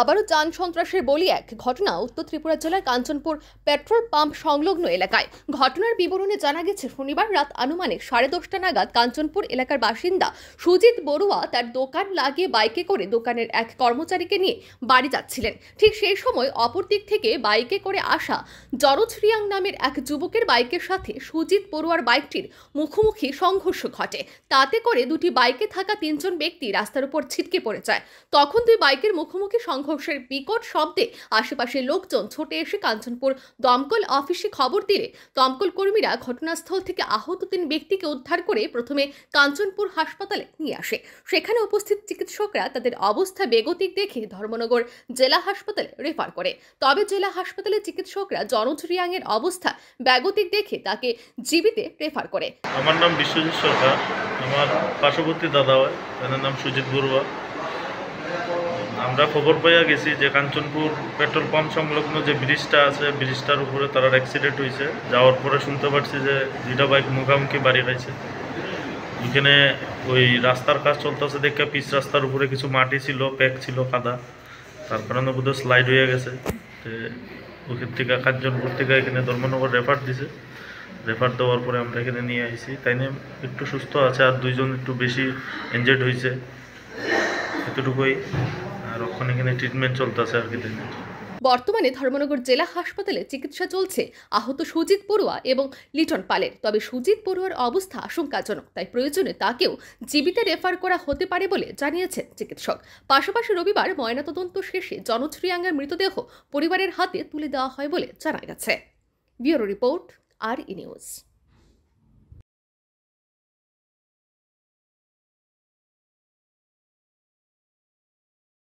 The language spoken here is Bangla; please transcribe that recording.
আবারও যান সন্ত্রাসের বলি এক ঘটনা উত্তর ত্রিপুরা জেলার কাঞ্চনপুর পেট্রোল পাম্প সংলগ্ন এলাকায় ঘটনার বিবরণে জানা গেছে শনিবার রাত আনুমানিক সাড়ে দশটা নাগাদ কাঞ্চনপুর এলাকার বাসিন্দা সুজিত বড়ুয়া তার দোকান লাগিয়ে বাইকে করে দোকানের এক কর্মচারীকে নিয়ে বাড়ি যাচ্ছিলেন ঠিক সেই সময় অপর দিক থেকে বাইকে করে আসা জরজ রিয়াং নামের এক যুবকের বাইকের সাথে সুজিত বড়ুয়ার বাইকটির মুখোমুখি সংঘর্ষ ঘটে তাতে করে দুটি বাইকে থাকা তিনজন ব্যক্তি রাস্তার উপর ছিটকে পড়ে যায় তখন দুই বাইকের মুখোমুখি সংঘর্ষের বিকট শব্দে আশেপাশের লোকজন ছুটে এসে কাঞ্চনপুর দমকল অফিসে খবর দিলে দমকল কর্মীরা ঘটনাস্থল থেকে আহত তিন ব্যক্তিকে উদ্ধার করে প্রথমে কাঞ্চনপুর হাসপাতালে নিয়ে আসে সেখানে উপস্থিত চিকিৎসকরা তাদের অবস্থা বেগতিক দেখে ধর্মনগর জেলা হাসপাতালে রেফার করে তবে জেলা হাসপাতালে চিকিৎসকরা জনজ রিয়াংয়ের অবস্থা ব্যাগতিক দেখে তাকে জীবিতে রেফার করে আমার নাম বিশ্বজিৎ সরকার আমার পার্শ্ববর্তী দাদা হয় তাদের নাম সুজিত বড়ুয়া আমরা খবর পাইয়া গেছি যে কাঞ্চনপুর পেট্রোল পাম্প সংলগ্ন যে ব্রিজটা আছে ব্রিজটার উপরে তার অ্যাক্সিডেন্ট হয়েছে যাওয়ার পরে শুনতে পারছি যে দুইটা বাইক মুখামুখি বাড়ি রয়েছে ওইখানে ওই রাস্তার কাজ চলতেছে দেখে পিচ রাস্তার উপরে কিছু মাটি ছিল প্যাক ছিল কাদা তার কারণে বোধহয় স্লাইড হয়ে গেছে তো ওখান থেকে কাঞ্চনপুর থেকে এখানে ধর্মনগর রেফার দিছে রেফার দেওয়ার পরে আমরা এখানে নিয়ে আসি তাই নিয়ে একটু সুস্থ আছে আর দুইজন একটু বেশি এনজয়েড হয়েছে এতটুকুই আর ওখানে এখানে ট্রিটমেন্ট চলতেছে আর কি বর্তমানে ধর্মনগর জেলা হাসপাতালে চিকিৎসা চলছে আহত সুজিত পড়ুয়া এবং লিটন পালের তবে সুজিত পড়ুয়ার অবস্থা আশঙ্কাজনক তাই প্রয়োজনে তাকেও জীবিতে রেফার করা হতে পারে বলে জানিয়েছেন চিকিৎসক পাশাপাশি রবিবার ময়নাতদন্ত শেষে জনশ্রিয়াঙ্গার মৃতদেহ পরিবারের হাতে তুলে দেওয়া হয় বলে জানা গেছে ব্যুরো রিপোর্ট আর ই নিউজ